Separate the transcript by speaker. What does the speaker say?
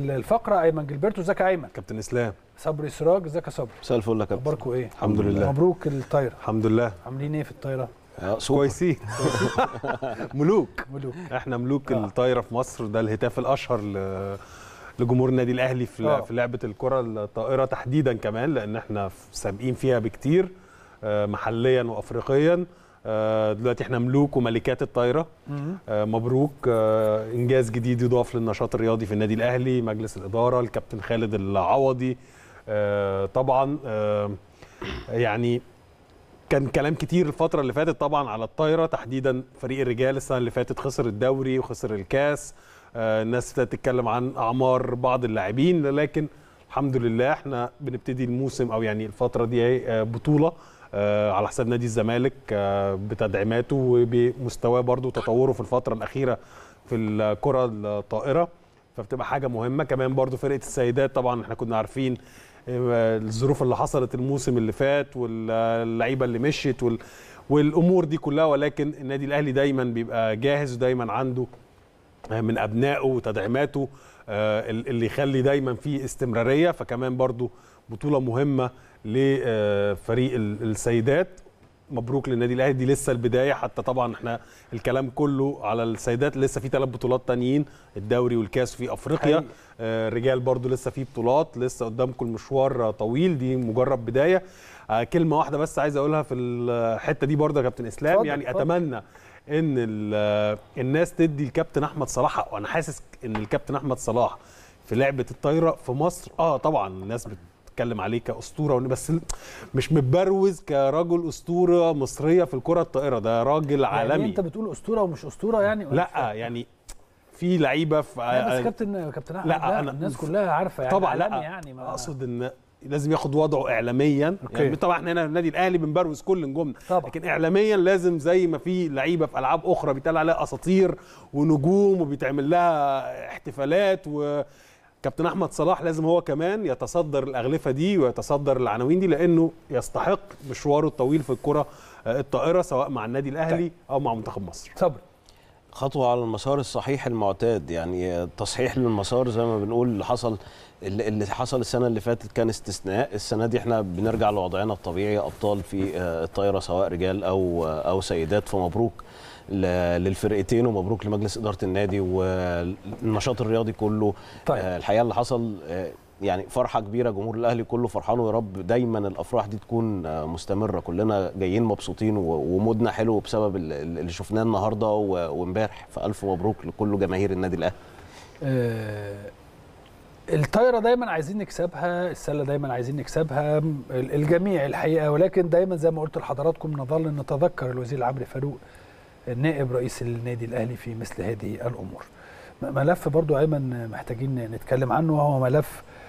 Speaker 1: الفقره ايمن جلبرتو ازيك يا ايمن كابتن اسلام صبري سراج ازيك يا صبري مساء الفل لك كابتن اخباركم ايه الحمد لله مبروك الطايره الحمد لله عاملين ايه في الطايره آه، كويسين ملوك ملوك احنا ملوك آه. الطايره في مصر ده الهتاف الاشهر ل... لجمهور النادي الاهلي في, آه. في لعبه الكره الطائره تحديدا كمان لان احنا سابقين فيها بكتير آه، محليا وافريقيا آه، دلوقتي احنا ملوك وملكات الطايره آه، مبروك آه، انجاز جديد يضاف للنشاط الرياضي في النادي الاهلي مجلس الاداره الكابتن خالد العوضي طبعا يعني كان كلام كتير الفتره اللي فاتت طبعا على الطايره تحديدا فريق الرجال السنه اللي فاتت خسر الدوري وخسر الكاس الناس ابتدت تتكلم عن اعمار بعض اللاعبين لكن الحمد لله احنا بنبتدي الموسم او يعني الفتره دي بطوله آه، على حساب نادي الزمالك آه، بتدعيماته وبمستواه برضه وتطوره في الفتره الاخيره في الكره الطائره فبتبقى حاجه مهمه كمان برضه فرقه السيدات طبعا احنا كنا عارفين آه، الظروف اللي حصلت الموسم اللي فات واللعيبه اللي مشيت وال... والامور دي كلها ولكن النادي الاهلي دايما بيبقى جاهز ودايما عنده من ابنائه وتدعيماته آه، اللي يخلي دايما في استمراريه فكمان برضو بطوله مهمه لفريق آه، السيدات مبروك للنادي الاهلي دي لسه البدايه حتى طبعا احنا الكلام كله على السيدات لسه في ثلاث بطولات تانيين الدوري والكاس في افريقيا آه الرجال برضو لسه في بطولات لسه قدامكم المشوار طويل دي مجرد بدايه آه كلمه واحده بس عايز اقولها في الحته دي برضو يا كابتن اسلام يعني فضل. اتمنى ان آه، الناس تدي الكابتن احمد صلاح وانا حاسس ان الكابتن احمد صلاح في لعبه الطايره في مصر اه طبعا الناس بت بتتكلم عليه كاسطوره بس مش متبروز كرجل اسطوره مصريه في الكره الطائره ده راجل يعني عالمي يعني انت بتقول اسطوره ومش اسطوره يعني لا يعني في لعيبه في لا بس كابتن كابتن احمد لا, لا أنا الناس كلها عارفه يعني طبعا لا يعني ما اقصد ان لازم ياخد وضعه اعلاميا يعني أوكي. يعني طبعا احنا هنا في النادي الاهلي بنبروز كل نجومنا لكن اعلاميا لازم زي ما في لعيبه في العاب اخرى بيتقال عليها اساطير ونجوم وبيتعمل لها احتفالات و كابتن احمد صلاح لازم هو كمان يتصدر الاغلفه دي ويتصدر العناوين دي لانه يستحق مشواره الطويل في الكره آه، الطائره سواء مع النادي الاهلي طيب. او مع منتخب مصر صبري
Speaker 2: خطوة على المسار الصحيح المعتاد يعني تصحيح للمسار زي ما بنقول اللي حصل اللي حصل السنة اللي فاتت كان استثناء السنة دي احنا بنرجع لوضعنا الطبيعي أبطال في آه، الطايرة سواء رجال أو آه، أو سيدات فمبروك للفرقتين ومبروك لمجلس إدارة النادي والنشاط الرياضي كله طيب. آه، الحقيقة اللي حصل يعني فرحه كبيره جمهور الاهلي كله فرحان ويا رب دايما الافراح دي تكون مستمره كلنا جايين مبسوطين ومودنا حلو بسبب اللي شفناه النهارده وامبارح فالف مبروك لكل جماهير النادي الاهلي
Speaker 1: آه، الطايره دايما عايزين نكسبها السله دايما عايزين نكسبها الجميع الحقيقه ولكن دايما زي ما قلت لحضراتكم نظل نتذكر الوزير عمرو فاروق النائب رئيس النادي الاهلي في مثل هذه الامور ملف برضو ايمن محتاجين نتكلم عنه وهو ملف